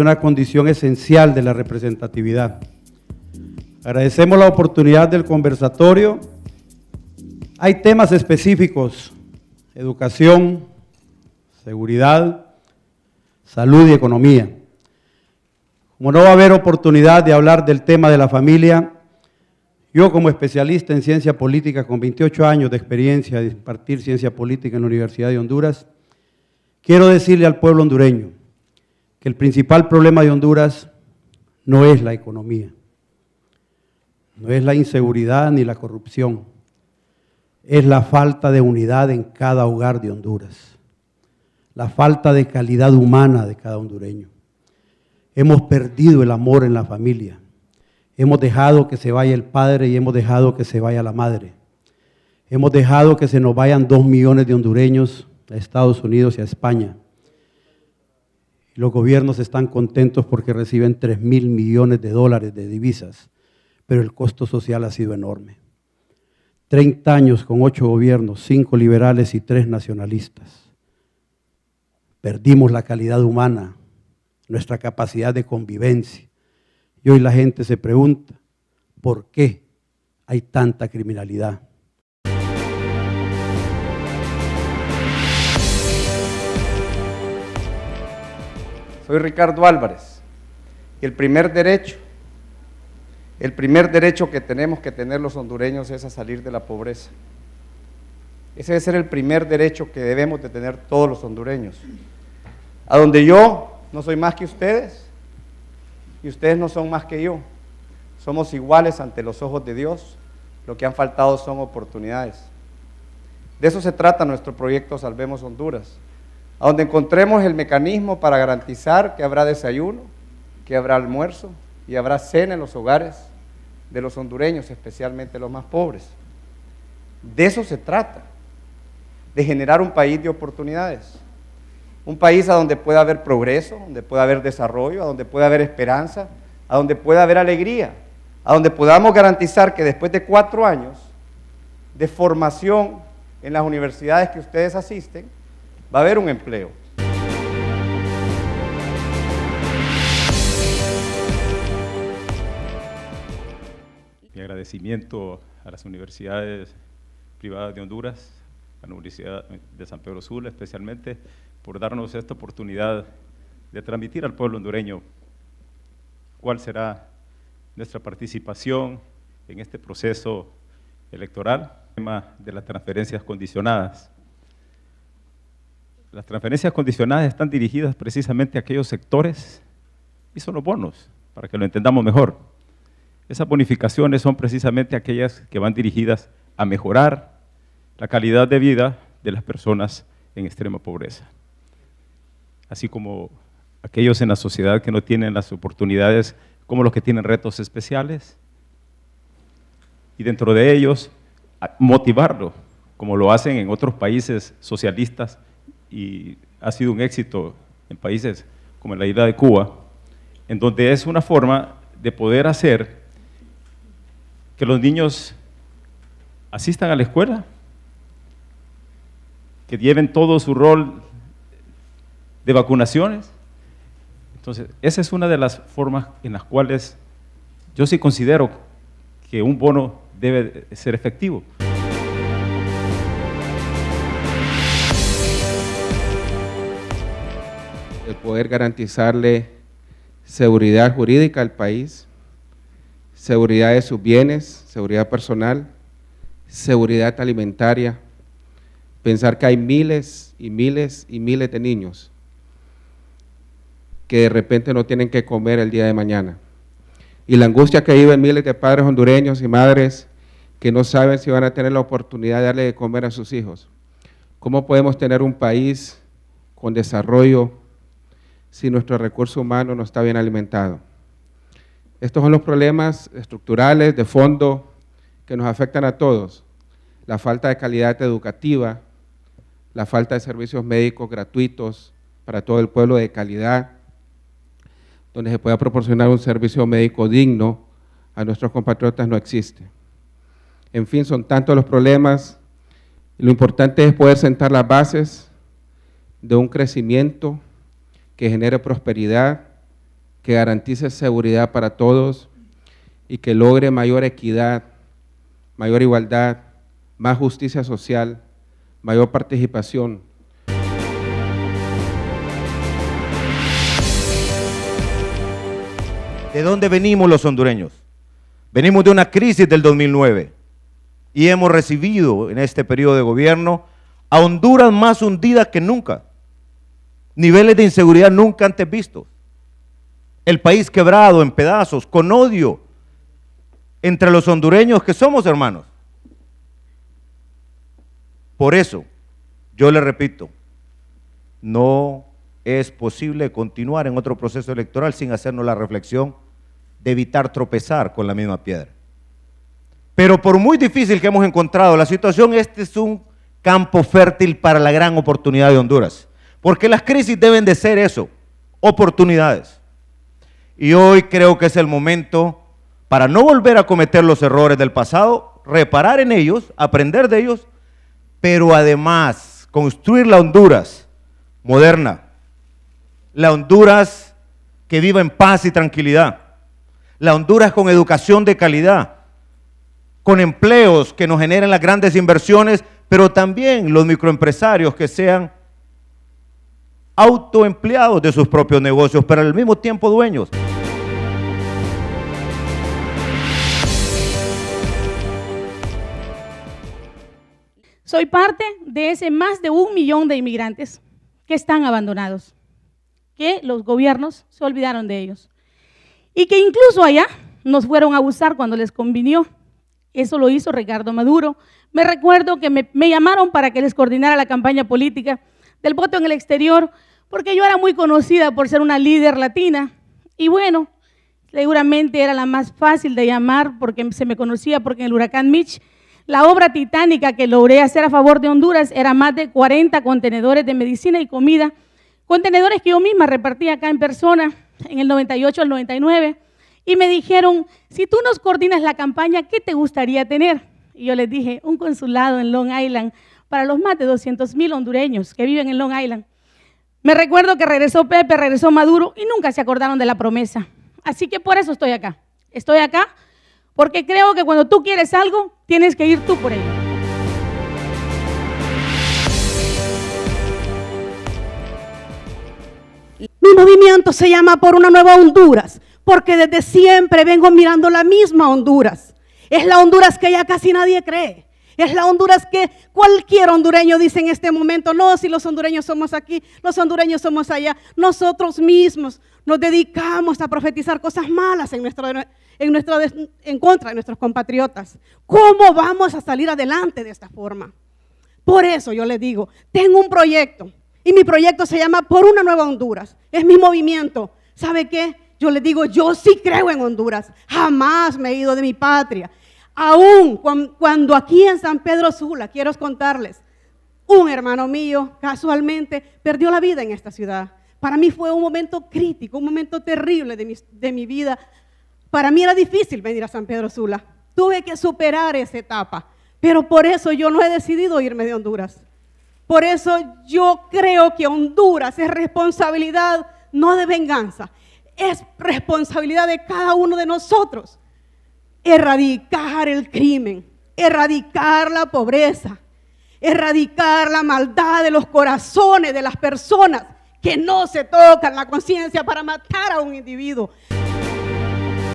una condición esencial de la representatividad. Agradecemos la oportunidad del conversatorio. Hay temas específicos, educación, seguridad, salud y economía. Como no va a haber oportunidad de hablar del tema de la familia, yo como especialista en ciencia política con 28 años de experiencia de impartir ciencia política en la Universidad de Honduras, quiero decirle al pueblo hondureño, el principal problema de Honduras no es la economía, no es la inseguridad ni la corrupción, es la falta de unidad en cada hogar de Honduras, la falta de calidad humana de cada hondureño. Hemos perdido el amor en la familia, hemos dejado que se vaya el padre y hemos dejado que se vaya la madre. Hemos dejado que se nos vayan dos millones de hondureños a Estados Unidos y a España. Los gobiernos están contentos porque reciben 3 mil millones de dólares de divisas, pero el costo social ha sido enorme. 30 años con 8 gobiernos, 5 liberales y 3 nacionalistas. Perdimos la calidad humana, nuestra capacidad de convivencia. Y hoy la gente se pregunta, ¿por qué hay tanta criminalidad? Soy Ricardo Álvarez. El primer derecho, el primer derecho que tenemos que tener los hondureños es a salir de la pobreza. Ese debe ser el primer derecho que debemos de tener todos los hondureños. A donde yo no soy más que ustedes y ustedes no son más que yo. Somos iguales ante los ojos de Dios. Lo que han faltado son oportunidades. De eso se trata nuestro proyecto Salvemos Honduras a donde encontremos el mecanismo para garantizar que habrá desayuno, que habrá almuerzo y habrá cena en los hogares de los hondureños, especialmente los más pobres. De eso se trata, de generar un país de oportunidades, un país a donde pueda haber progreso, donde pueda haber desarrollo, a donde pueda haber esperanza, a donde pueda haber alegría, a donde podamos garantizar que después de cuatro años de formación en las universidades que ustedes asisten, va a haber un empleo. Mi agradecimiento a las universidades privadas de Honduras, a la Universidad de San Pedro Sula especialmente, por darnos esta oportunidad de transmitir al pueblo hondureño cuál será nuestra participación en este proceso electoral, el tema de las transferencias condicionadas. Las transferencias condicionadas están dirigidas precisamente a aquellos sectores y son los bonos, para que lo entendamos mejor. Esas bonificaciones son precisamente aquellas que van dirigidas a mejorar la calidad de vida de las personas en extrema pobreza, así como aquellos en la sociedad que no tienen las oportunidades como los que tienen retos especiales, y dentro de ellos motivarlo, como lo hacen en otros países socialistas y ha sido un éxito en países como la isla de Cuba, en donde es una forma de poder hacer que los niños asistan a la escuela, que lleven todo su rol de vacunaciones. Entonces, esa es una de las formas en las cuales yo sí considero que un bono debe ser efectivo. poder garantizarle seguridad jurídica al país, seguridad de sus bienes, seguridad personal, seguridad alimentaria. Pensar que hay miles y miles y miles de niños que de repente no tienen que comer el día de mañana. Y la angustia que viven miles de padres hondureños y madres que no saben si van a tener la oportunidad de darle de comer a sus hijos. ¿Cómo podemos tener un país con desarrollo, si nuestro recurso humano no está bien alimentado. Estos son los problemas estructurales, de fondo, que nos afectan a todos. La falta de calidad educativa, la falta de servicios médicos gratuitos para todo el pueblo de calidad, donde se pueda proporcionar un servicio médico digno a nuestros compatriotas no existe. En fin, son tantos los problemas. Lo importante es poder sentar las bases de un crecimiento que genere prosperidad, que garantice seguridad para todos y que logre mayor equidad, mayor igualdad, más justicia social, mayor participación. ¿De dónde venimos los hondureños? Venimos de una crisis del 2009 y hemos recibido en este periodo de gobierno a Honduras más hundida que nunca niveles de inseguridad nunca antes vistos. El país quebrado en pedazos, con odio entre los hondureños que somos hermanos. Por eso, yo le repito, no es posible continuar en otro proceso electoral sin hacernos la reflexión de evitar tropezar con la misma piedra. Pero por muy difícil que hemos encontrado la situación, este es un campo fértil para la gran oportunidad de Honduras. Porque las crisis deben de ser eso, oportunidades. Y hoy creo que es el momento para no volver a cometer los errores del pasado, reparar en ellos, aprender de ellos, pero además construir la Honduras moderna, la Honduras que viva en paz y tranquilidad, la Honduras con educación de calidad, con empleos que nos generen las grandes inversiones, pero también los microempresarios que sean autoempleados de sus propios negocios, pero al mismo tiempo dueños. Soy parte de ese más de un millón de inmigrantes que están abandonados, que los gobiernos se olvidaron de ellos y que incluso allá nos fueron a abusar cuando les convinió. Eso lo hizo Ricardo Maduro. Me recuerdo que me, me llamaron para que les coordinara la campaña política del voto en el exterior porque yo era muy conocida por ser una líder latina. Y bueno, seguramente era la más fácil de llamar porque se me conocía, porque en el huracán Mitch, la obra titánica que logré hacer a favor de Honduras era más de 40 contenedores de medicina y comida, contenedores que yo misma repartía acá en persona en el 98 al 99. Y me dijeron, si tú nos coordinas la campaña, ¿qué te gustaría tener? Y yo les dije, un consulado en Long Island para los más de 200 mil hondureños que viven en Long Island. Me recuerdo que regresó Pepe, regresó Maduro y nunca se acordaron de la promesa. Así que por eso estoy acá. Estoy acá porque creo que cuando tú quieres algo, tienes que ir tú por ello. Mi movimiento se llama Por una nueva Honduras, porque desde siempre vengo mirando la misma Honduras. Es la Honduras que ya casi nadie cree. Es la Honduras que cualquier hondureño dice en este momento, no, si los hondureños somos aquí, los hondureños somos allá. Nosotros mismos nos dedicamos a profetizar cosas malas en, nuestro, en, en contra de nuestros compatriotas. ¿Cómo vamos a salir adelante de esta forma? Por eso yo le digo, tengo un proyecto y mi proyecto se llama Por una nueva Honduras. Es mi movimiento. ¿Sabe qué? Yo le digo, yo sí creo en Honduras. Jamás me he ido de mi patria. Aún cuando aquí en San Pedro Sula, quiero contarles, un hermano mío casualmente perdió la vida en esta ciudad. Para mí fue un momento crítico, un momento terrible de mi, vida. Para mí era difícil venir a San Pedro Sula. Tuve que superar esa etapa. Pero por eso yo no he decidido irme de Honduras. Por eso yo creo que Honduras es responsabilidad no de venganza, es responsabilidad de cada uno de nosotros erradicar el crimen, erradicar la pobreza, erradicar la maldad de los corazones de las personas que no se tocan la conciencia para matar a un individuo.